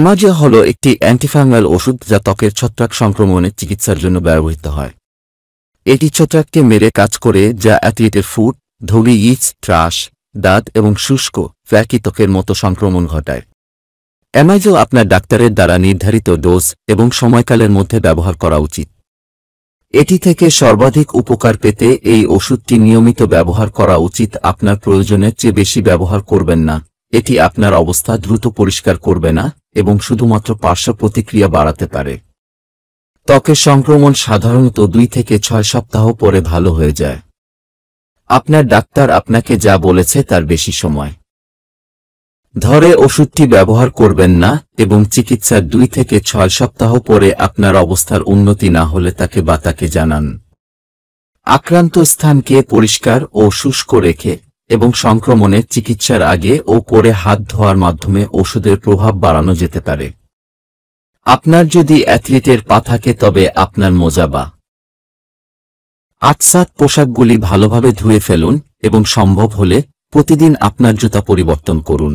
অ্যামাজিয়া হল একটি অ্যান্টিফাঙ্গাল ওষুধ যা ত্বকের ছত্রাক সংক্রমণের চিকিৎসার জন্য ব্যবহৃত হয় এটি ছত্রাককে মেরে কাজ করে যা অ্যাথলিটের ফুট ধুলি ইচ ত্রাস দাঁত এবং শুষ্ক ফ্যাকি ত্বকের মতো সংক্রমণ ঘটায় অ্যামাইজো আপনার ডাক্তারের দ্বারা নির্ধারিত ডোজ এবং সময়কালের মধ্যে ব্যবহার করা উচিত এটি থেকে সর্বাধিক উপকার পেতে এই ওষুধটি নিয়মিত ব্যবহার করা উচিত আপনার প্রয়োজনের চেয়ে বেশি ব্যবহার করবেন না এটি আপনার অবস্থা দ্রুত পরিষ্কার করবে না এবং শুধুমাত্র পার্শ্ব প্রতিক্রিয়া বাড়াতে পারে ত্বকের সংক্রমণ সাধারণত দুই থেকে ছয় সপ্তাহ পরে ভালো হয়ে যায় আপনার ডাক্তার আপনাকে যা বলেছে তার বেশি সময় ধরে ওষুধটি ব্যবহার করবেন না এবং চিকিৎসার দুই থেকে ছয় সপ্তাহ পরে আপনার অবস্থার উন্নতি না হলে তাকে বা তাকে জানান আক্রান্ত স্থানকে পরিষ্কার ও শুষ্ক রেখে এবং সংক্রমণের চিকিৎসার আগে ও করে হাত ধোয়ার মাধ্যমে ওষুধের প্রভাব বাড়ানো যেতে পারে আপনার যদি অ্যাথলিটের পা থাকে তবে আপনার মোজা বা আটসাত পোশাকগুলি ভালোভাবে ধুয়ে ফেলুন এবং সম্ভব হলে প্রতিদিন আপনার জুতা পরিবর্তন করুন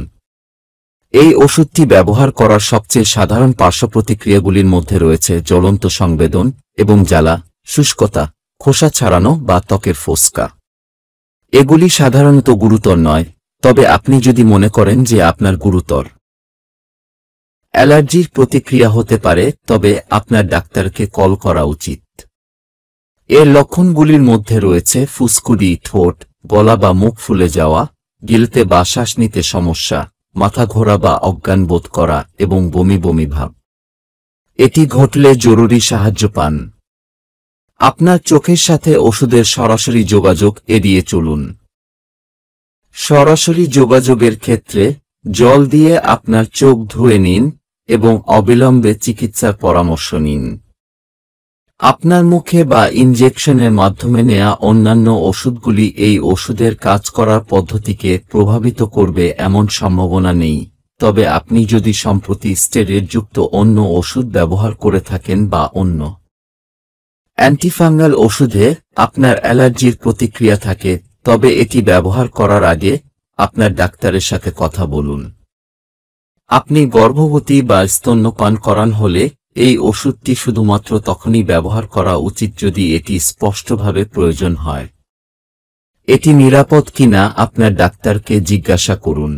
এই ওষুধটি ব্যবহার করার সবচেয়ে সাধারণ পার্শ্ব প্রতিক্রিয়াগুলির মধ্যে রয়েছে জ্বলন্ত সংবেদন এবং জ্বালা শুষ্কতা খোসা ছাড়ানো বা ত্বকের ফোসকা এগুলি সাধারণত গুরুতর নয় তবে আপনি যদি মনে করেন যে আপনার গুরুতর অ্যালার্জির প্রতিক্রিয়া হতে পারে তবে আপনার ডাক্তারকে কল করা উচিত এর লক্ষণগুলির মধ্যে রয়েছে ফুসকুড়ি ঠোঁট গলা বা মুখ ফুলে যাওয়া গিলতে বা শ্বাস নিতে সমস্যা মাথা ঘোরা বা অজ্ঞান বোধ করা এবং বমি বমি ভাব এটি ঘটলে জরুরি সাহায্য পান আপনার চোখের সাথে ওষুধের সরাসরি যোগাযোগ এড়িয়ে চলুন সরাসরি যোগাযোগের ক্ষেত্রে জল দিয়ে আপনার চোখ ধুয়ে নিন এবং অবিলম্বে চিকিৎসার পরামর্শ নিন আপনার মুখে বা ইনজেকশনের মাধ্যমে নেয়া অন্যান্য ওষুধগুলি এই ওষুধের কাজ করার পদ্ধতিকে প্রভাবিত করবে এমন সম্ভাবনা নেই তবে আপনি যদি সম্প্রতি স্টেরের যুক্ত অন্য ওষুধ ব্যবহার করে থাকেন বা অন্য অ্যান্টিফাঙ্গাল ওষুধে আপনার অ্যালার্জির প্রতিক্রিয়া থাকে তবে এটি ব্যবহার করার আগে আপনার ডাক্তারের সাথে কথা বলুন আপনি গর্ভবতী বা স্তন্যপান করান হলে এই ওষুধটি শুধুমাত্র তখনই ব্যবহার করা উচিত যদি এটি স্পষ্টভাবে প্রয়োজন হয় এটি নিরাপদ কিনা আপনার ডাক্তারকে জিজ্ঞাসা করুন